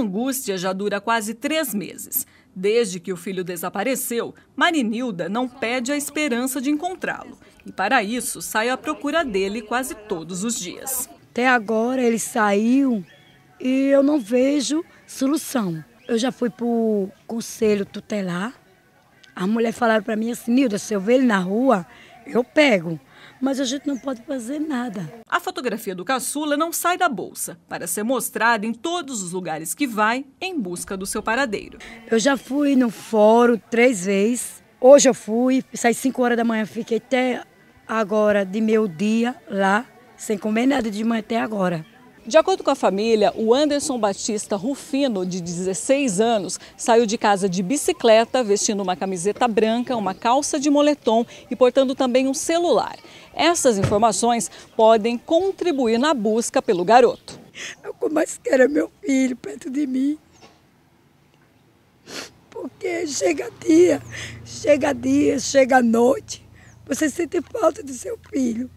angústia já dura quase três meses. Desde que o filho desapareceu, Marinilda não pede a esperança de encontrá-lo. E para isso, sai à procura dele quase todos os dias. Até agora ele saiu e eu não vejo solução. Eu já fui para o conselho tutelar. As mulheres falaram para mim assim: Nilda, se eu ver ele na rua, eu pego mas a gente não pode fazer nada. A fotografia do caçula não sai da bolsa para ser mostrada em todos os lugares que vai em busca do seu paradeiro. Eu já fui no fórum três vezes. Hoje eu fui, saí 5 horas da manhã, fiquei até agora de meio dia lá, sem comer nada de manhã até agora. De acordo com a família, o Anderson Batista Rufino, de 16 anos, saiu de casa de bicicleta, vestindo uma camiseta branca, uma calça de moletom e portando também um celular. Essas informações podem contribuir na busca pelo garoto. É eu mais quero é meu filho perto de mim. Porque chega dia, chega dia, chega noite, você sente falta do seu filho.